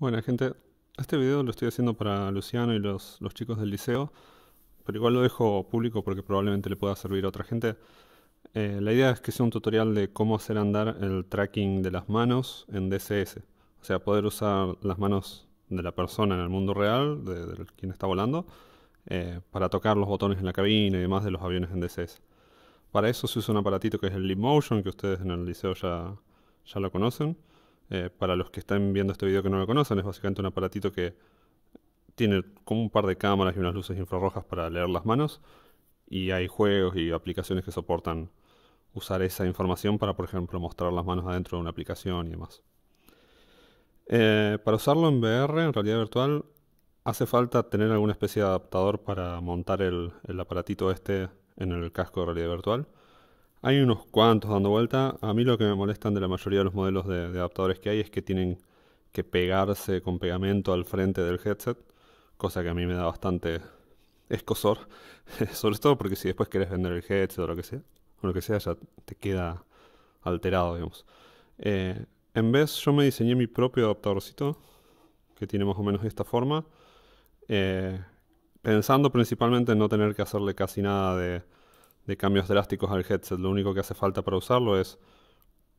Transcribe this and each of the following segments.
Bueno gente, este video lo estoy haciendo para Luciano y los, chicos del liceo, pero igual lo dejo público porque probablemente le pueda servir a otra gente. Eh, la idea es que sea un tutorial de cómo hacer andar el tracking de las manos en DCS, o sea, poder usar las manos de la persona en el mundo real, de, quien está volando, eh, para tocar los botones en la cabina y demás de los aviones en DCS. Para eso se usa un aparatito que es el Leap Motion, que ustedes en el liceo ya, ya lo conocen. Eh, para los que están viendo este video que no lo conocen, es básicamente un aparatito que tiene como un par de cámaras y unas luces infrarrojas para leer las manos. Y hay juegos y aplicaciones que soportan usar esa información para, por ejemplo, mostrar las manos adentro de una aplicación y demás. Eh, para usarlo en VR, en realidad virtual, hace falta tener alguna especie de adaptador para montar el, el aparatito este en el casco de realidad virtual. Hay unos cuantos dando vuelta. A mí lo que me molestan de la mayoría de los modelos de, adaptadores que hay es que tienen que pegarse con pegamento al frente del headset, cosa que a mí me da bastante escosor, sobre todo porque si después quieres vender el headset o lo que sea, o lo que sea, ya te queda alterado, digamos. Eh, en vez, yo me diseñé mi propio adaptadorcito, que tiene más o menos esta forma, eh, pensando principalmente en no tener que hacerle casi nada de de cambios drásticos al headset. Lo único que hace falta para usarlo es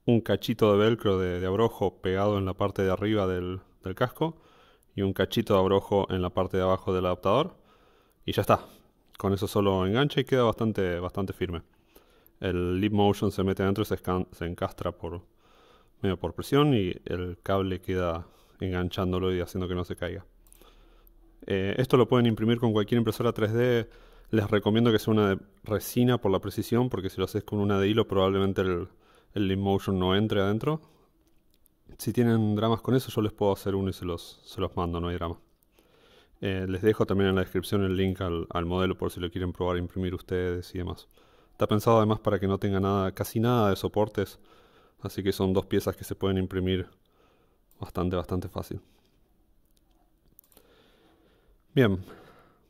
un cachito de velcro de, abrojo pegado en la parte de arriba del, del, casco y un cachito de abrojo en la parte de abajo del adaptador. Y ya está. Con eso solo engancha y queda bastante, bastante firme. El lip Motion se mete adentro y se, encastra por, medio por presión y el cable queda enganchándolo y haciendo que no se caiga. Eh, esto lo pueden imprimir con cualquier impresora 3D les recomiendo que sea una de resina por la precisión, porque si lo haces con una de hilo probablemente el, el Motion no entre adentro. Si tienen dramas con eso, yo les puedo hacer uno y se los, se los mando, no hay drama. Eh, les dejo también en la descripción el link al, modelo por si lo quieren probar imprimir ustedes y demás. Está pensado además para que no tenga nada, casi nada de soportes, así que son dos piezas que se pueden imprimir bastante, bastante fácil. Bien,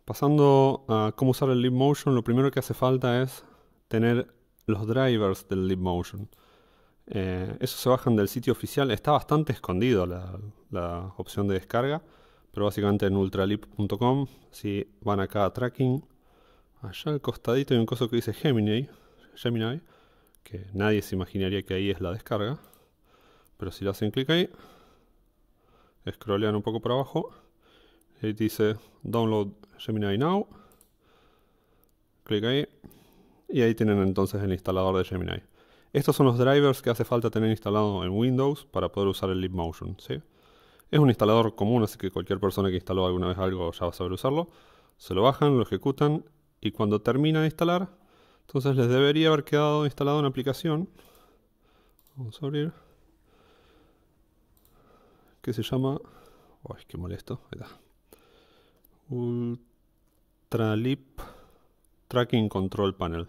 Pasando a cómo usar el Motion, lo primero que hace falta es tener los drivers del motion Eh, esos se bajan del sitio oficial. Está bastante escondido la, opción de descarga, pero básicamente en ultralip.com, si van acá a tracking, allá al costadito hay un coso que dice Gemini, Gemini, que nadie se imaginaría que ahí es la descarga, pero si le hacen clic ahí, scrollean un poco por abajo y dice Download Gemini Now. Clic ahí. Y ahí tienen entonces el instalador de Gemini. Estos son los drivers que hace falta tener instalado en Windows para poder usar el Motion ¿sí? Es un instalador común, así que cualquier persona que instaló alguna vez algo ya va a saber usarlo. Se lo bajan, lo ejecutan y cuando termina de instalar, entonces les debería haber quedado instalado una aplicación. Vamos a abrir. Que se llama... ay qué molesto. Ahí está. Ultralip Tracking Control Panel.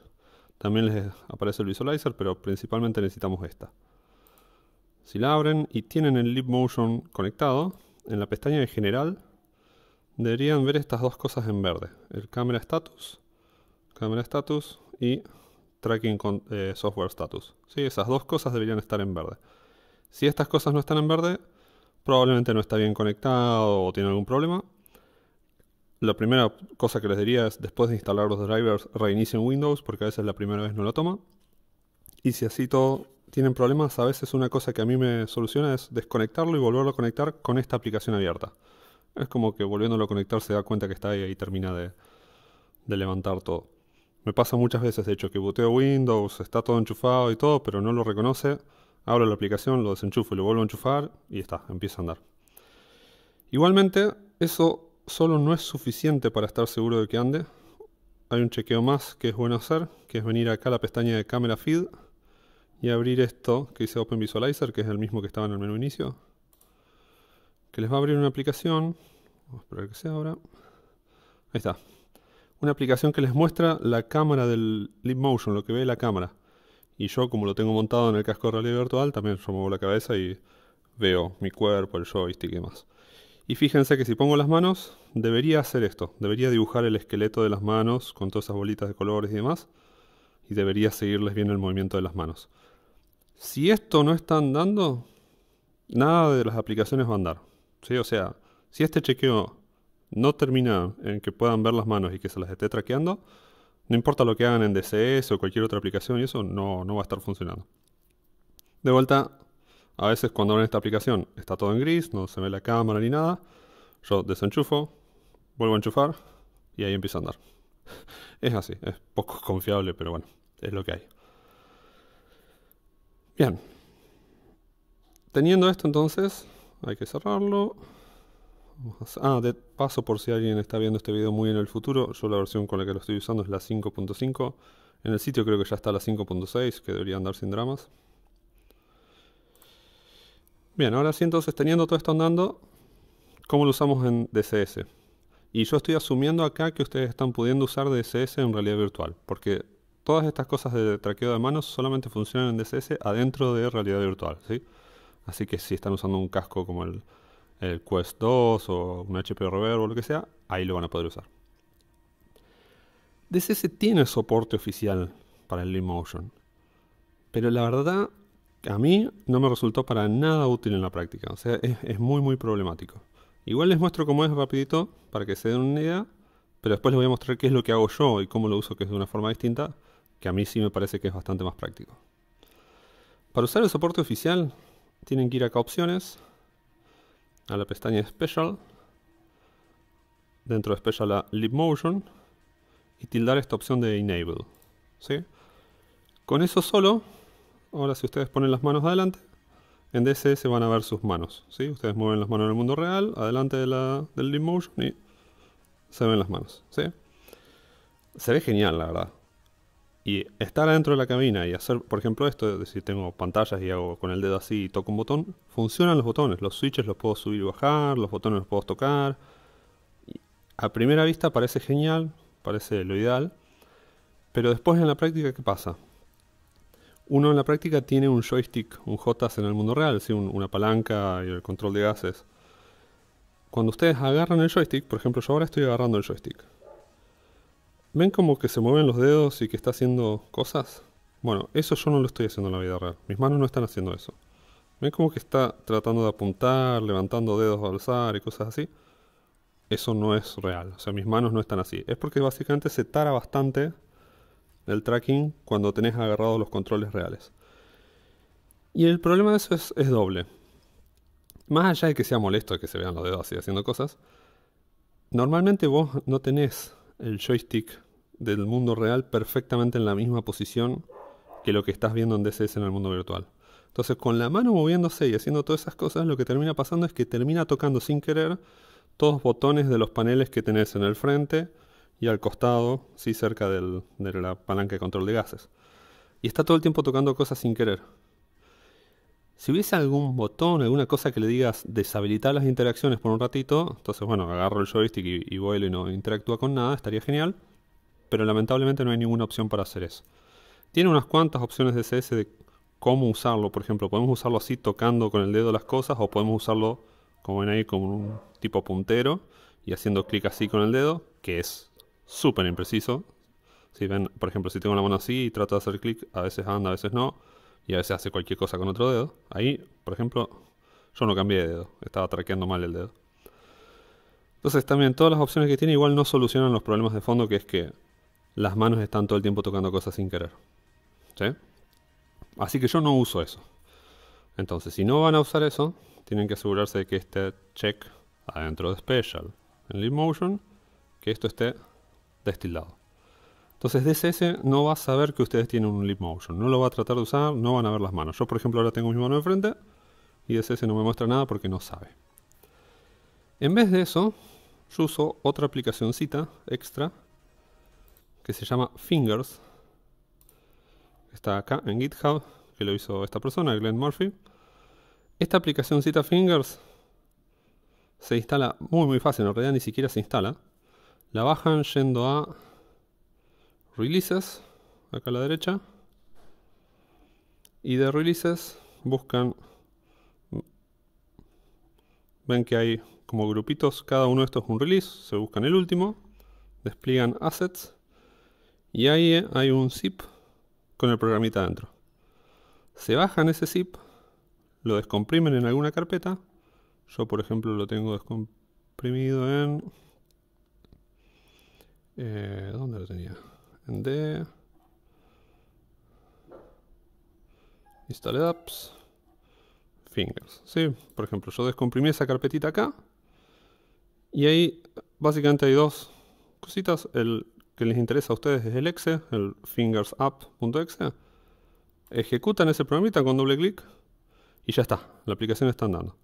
También les aparece el visualizer, pero principalmente necesitamos esta. Si la abren y tienen el Leap Motion conectado, en la pestaña de General deberían ver estas dos cosas en verde. El Camera Status, Camera Status y Tracking eh, Software Status. ¿Sí? Esas dos cosas deberían estar en verde. Si estas cosas no están en verde, probablemente no está bien conectado o tiene algún problema. La primera cosa que les diría es, después de instalar los drivers, reinicien Windows, porque a veces la primera vez no lo toma. Y si así todo tienen problemas, a veces una cosa que a mí me soluciona es desconectarlo y volverlo a conectar con esta aplicación abierta. Es como que volviéndolo a conectar se da cuenta que está ahí y termina de, de levantar todo. Me pasa muchas veces, de hecho, que boteo Windows, está todo enchufado y todo, pero no lo reconoce. Abro la aplicación, lo desenchufo y lo vuelvo a enchufar y está, empieza a andar. Igualmente, eso solo no es suficiente para estar seguro de que ande. Hay un chequeo más que es bueno hacer, que es venir acá a la pestaña de Camera Feed y abrir esto que dice Open Visualizer, que es el mismo que estaba en el menú inicio, que les va a abrir una aplicación. Vamos a esperar que se ahora Ahí está. Una aplicación que les muestra la cámara del Leap Motion, lo que ve la cámara. Y yo, como lo tengo montado en el casco de realidad virtual, también yo muevo la cabeza y veo mi cuerpo, el joystick y demás. Y fíjense que si pongo las manos, debería hacer esto. Debería dibujar el esqueleto de las manos con todas esas bolitas de colores y demás. Y debería seguirles bien el movimiento de las manos. Si esto no está andando, nada de las aplicaciones va a andar. ¿Sí? O sea, si este chequeo no termina en que puedan ver las manos y que se las esté traqueando, no importa lo que hagan en DCS o cualquier otra aplicación, y eso no, no va a estar funcionando. De vuelta, a veces cuando abro esta aplicación está todo en gris, no se ve la cámara ni nada. Yo desenchufo, vuelvo a enchufar y ahí empieza a andar. Es así, es poco confiable, pero bueno, es lo que hay. Bien. Teniendo esto entonces, hay que cerrarlo. Ah, de paso por si alguien está viendo este video muy en el futuro, yo la versión con la que lo estoy usando es la 5.5. En el sitio creo que ya está la 5.6, que debería andar sin dramas. Bien, ahora sí entonces teniendo todo esto andando, ¿cómo lo usamos en DCS? Y yo estoy asumiendo acá que ustedes están pudiendo usar DCS en realidad virtual, porque todas estas cosas de traqueo de manos solamente funcionan en DCS adentro de realidad virtual, ¿sí? Así que si están usando un casco como el, el Quest 2 o un HP Reverb o lo que sea, ahí lo van a poder usar. DCS tiene soporte oficial para el Lean Motion, pero la verdad a mí no me resultó para nada útil en la práctica. O sea, es, muy, muy problemático. Igual les muestro cómo es rapidito para que se den una idea, pero después les voy a mostrar qué es lo que hago yo y cómo lo uso, que es de una forma distinta, que a mí sí me parece que es bastante más práctico. Para usar el soporte oficial, tienen que ir acá a Opciones, a la pestaña Special, dentro de Special a Motion y tildar esta opción de Enable. ¿sí? Con eso solo Ahora si ustedes ponen las manos adelante, en DC se van a ver sus manos. ¿sí? Ustedes mueven las manos en el mundo real, adelante de la, del y se ven las manos. Se ve genial, la verdad. Y estar adentro de la cabina y hacer, por ejemplo, esto, es decir, tengo pantallas y hago con el dedo así y toco un botón, funcionan los botones, los switches los puedo subir y bajar, los botones los puedo tocar. a primera vista parece genial, parece lo ideal, pero después en la práctica, ¿qué pasa? uno en la práctica tiene un joystick, un Jotas en el mundo real, ¿sí? una palanca y el control de gases. Cuando ustedes agarran el joystick, por ejemplo yo ahora estoy agarrando el joystick. ¿Ven como que se mueven los dedos y que está haciendo cosas? Bueno, eso yo no lo estoy haciendo en la vida real. Mis manos no están haciendo eso. ¿Ven como que está tratando de apuntar, levantando dedos alzar y cosas así? Eso no es real. O sea, mis manos no están así. Es porque básicamente se tara bastante el tracking cuando tenés agarrados los controles reales. Y el problema de eso es, doble. Más allá de que sea molesto que se vean los dedos así haciendo cosas, normalmente vos no tenés el joystick del mundo real perfectamente en la misma posición que lo que estás viendo en DCS en el mundo virtual. Entonces, con la mano moviéndose y haciendo todas esas cosas, lo que termina pasando es que termina tocando sin querer todos los botones de los paneles que tenés en el frente y al costado, sí, cerca del, de la palanca de control de gases. Y está todo el tiempo tocando cosas sin querer. Si hubiese algún botón, alguna cosa que le digas deshabilitar las interacciones por un ratito, entonces bueno, agarro el joystick y, y vuelo y no interactúa con nada, estaría genial. Pero lamentablemente no hay ninguna opción para hacer eso. Tiene unas cuantas opciones de CS de cómo usarlo, por ejemplo, podemos usarlo así tocando con el dedo las cosas o podemos usarlo como ven ahí como un tipo puntero y haciendo clic así con el dedo, que es súper impreciso. Si ven, por ejemplo, si tengo la mano así y trato de hacer clic, a veces anda, a veces no, y a veces hace cualquier cosa con otro dedo. Ahí, por ejemplo, yo no cambié de dedo, estaba traqueando mal el dedo. Entonces también todas las opciones que tiene igual no solucionan los problemas de fondo, que es que las manos están todo el tiempo tocando cosas sin querer. Así que yo no uso eso. Entonces, si no van a usar eso, tienen que asegurarse de que este check adentro de Special en Leap Motion, que esto esté destilado. Entonces DSS no va a saber que ustedes tienen un leap motion, no lo va a tratar de usar, no van a ver las manos. Yo por ejemplo ahora tengo mi mano enfrente y DSS no me muestra nada porque no sabe. En vez de eso, yo uso otra aplicacioncita extra que se llama Fingers. Está acá en GitHub, que lo hizo esta persona, Glenn Murphy. Esta aplicacioncita Fingers se instala muy muy fácil, en realidad ni siquiera se instala. La bajan yendo a Releases, acá a la derecha. Y de Releases buscan, ven que hay como grupitos, cada uno de estos es un release, se buscan el último, despliegan assets y ahí hay un zip con el programita adentro. Se bajan ese zip, lo descomprimen en alguna carpeta, yo por ejemplo lo tengo descomprimido en eh, ¿Dónde lo tenía? En D. apps. Fingers. Sí, por ejemplo, yo descomprimí esa carpetita acá. Y ahí básicamente hay dos cositas. El que les interesa a ustedes es el exe, el fingersapp.exe. Ejecutan ese programita con doble clic y ya está. La aplicación está andando.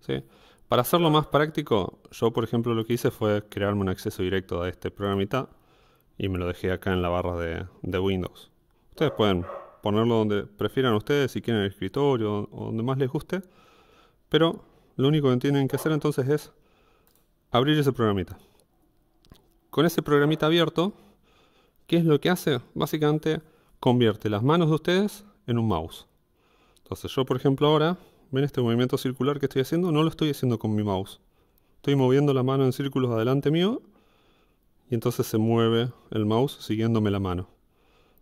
¿sí? Para hacerlo más práctico, yo por ejemplo lo que hice fue crearme un acceso directo a este programita y me lo dejé acá en la barra de, Windows. Ustedes pueden ponerlo donde prefieran ustedes, si quieren en el escritorio o donde más les guste, pero lo único que tienen que hacer entonces es abrir ese programita. Con ese programita abierto, ¿qué es lo que hace? Básicamente convierte las manos de ustedes en un mouse. Entonces yo por ejemplo ahora ¿Ven este movimiento circular que estoy haciendo? No lo estoy haciendo con mi mouse. Estoy moviendo la mano en círculos adelante mío y entonces se mueve el mouse siguiéndome la mano.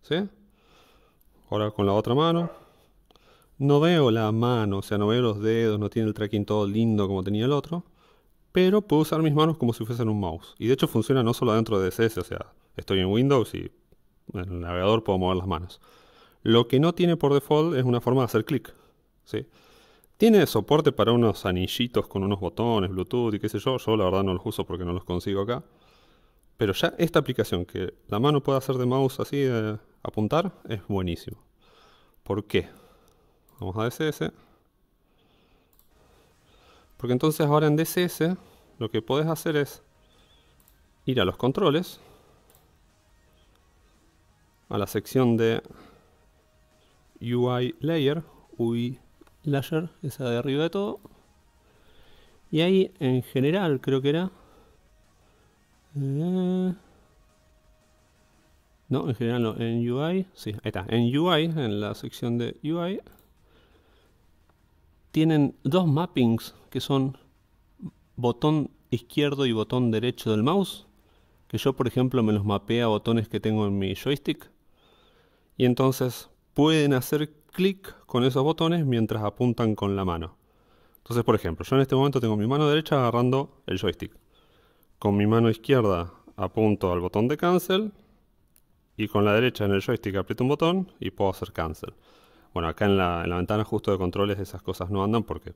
¿Sí? Ahora con la otra mano. No veo la mano, o sea, no veo los dedos, no tiene el tracking todo lindo como tenía el otro. Pero puedo usar mis manos como si fuesen un mouse. Y de hecho funciona no solo dentro de CS, o sea, estoy en Windows y en el navegador puedo mover las manos. Lo que no tiene por default es una forma de hacer clic. ¿sí? Tiene soporte para unos anillitos con unos botones, Bluetooth y qué sé yo. Yo la verdad no los uso porque no los consigo acá. Pero ya esta aplicación, que la mano puede hacer de mouse así, de apuntar, es buenísimo. ¿Por qué? Vamos a DCS. Porque entonces ahora en DSS lo que podés hacer es ir a los controles, a la sección de UI Layer, UI layer, esa de arriba de todo. Y ahí en general creo que era... Eh, no, en general no, en UI, sí, ahí está, en UI, en la sección de UI, tienen dos mappings que son botón izquierdo y botón derecho del mouse, que yo por ejemplo me los mapeé a botones que tengo en mi joystick, y entonces pueden hacer clic con esos botones mientras apuntan con la mano. Entonces, por ejemplo, yo en este momento tengo mi mano derecha agarrando el joystick. Con mi mano izquierda apunto al botón de cancel y con la derecha en el joystick aprieto un botón y puedo hacer cancel. Bueno, acá en la, ventana justo de controles esas cosas no andan porque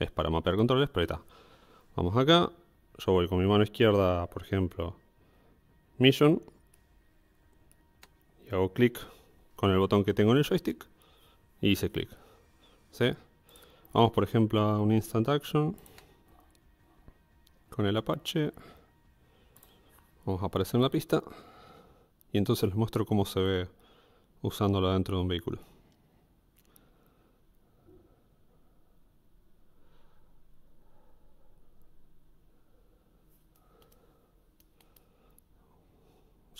es para mapear controles, pero ahí está. Vamos acá, yo voy con mi mano izquierda, por ejemplo, Mission y hago clic con el botón que tengo en el joystick y hice clic. ¿Sí? Vamos por ejemplo a un instant action con el Apache. Vamos a aparecer en la pista y entonces les muestro cómo se ve usándolo dentro de un vehículo.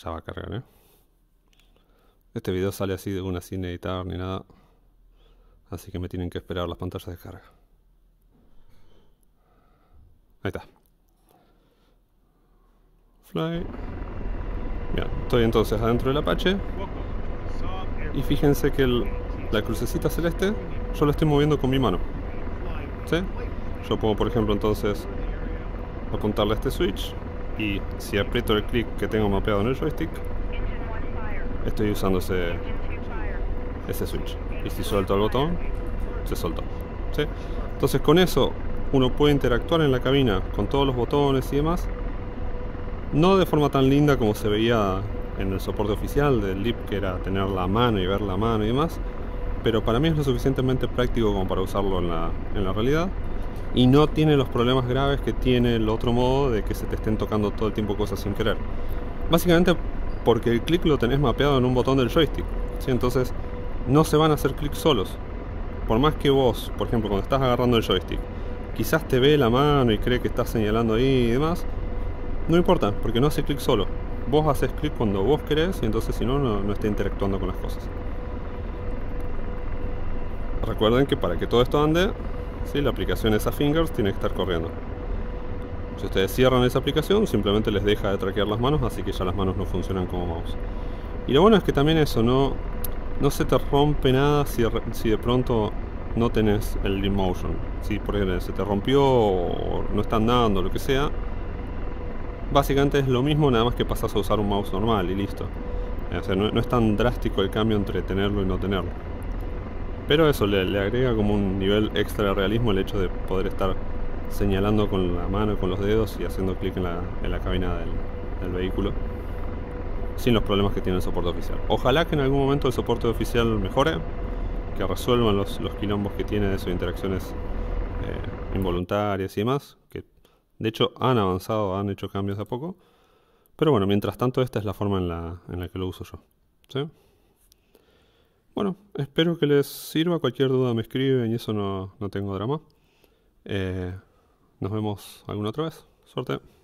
Ya va a cargar, ¿eh? Este video sale así de una sin editar ni nada. Así que me tienen que esperar las pantallas de carga. Ahí está. Fly. Bien, estoy entonces adentro del Apache. Y fíjense que la crucecita celeste yo la estoy moviendo con mi mano. ¿Sí? Yo puedo, por ejemplo, entonces apuntarle a este switch y si aprieto el clic que tengo mapeado en el joystick, estoy usando ese, ese switch y si suelto el botón, se soltó. Entonces con eso uno puede interactuar en la cabina con todos los botones y demás, no de forma tan linda como se veía en el soporte oficial del LIP, que era tener la mano y ver la mano y demás, pero para mí es lo suficientemente práctico como para usarlo en la, realidad y no tiene los problemas graves que tiene el otro modo de que se te estén tocando todo el tiempo cosas sin querer. Básicamente porque el clic lo tenés mapeado en un botón del joystick. ¿sí? Entonces, no se van a hacer clic solos. Por más que vos, por ejemplo, cuando estás agarrando el joystick, quizás te ve la mano y cree que estás señalando ahí y demás, no importa, porque no hace clic solo. Vos haces clic cuando vos querés y entonces si no, no, está interactuando con las cosas. Recuerden que para que todo esto ande, la aplicación esa Fingers tiene que estar corriendo. Si ustedes cierran esa aplicación, simplemente les deja de traquear las manos, así que ya las manos no funcionan como mouse. Y lo bueno es que también eso, no, no se te rompe nada si, si de pronto no tenés el lean motion. Si por ejemplo se te rompió o no está andando, lo que sea. Básicamente es lo mismo, nada más que pasas a usar un mouse normal y listo. O sea, no, es tan drástico el cambio entre tenerlo y no tenerlo. Pero eso le, agrega como un nivel extra de realismo el hecho de poder estar señalando con la mano y con los dedos y haciendo clic en la, cabina del vehículo sin los problemas que tiene el soporte oficial. Ojalá que en algún momento el soporte oficial mejore, que resuelvan los, los quilombos que tiene de sus interacciones eh, involuntarias y demás, que de hecho han avanzado, han hecho cambios a poco. Pero bueno, mientras tanto esta es la forma en la, en la que lo uso yo. ¿sí? Bueno, espero que les sirva. Cualquier duda me escriben y eso no, no tengo drama. Eh, nos vemos alguna otra vez. Suerte.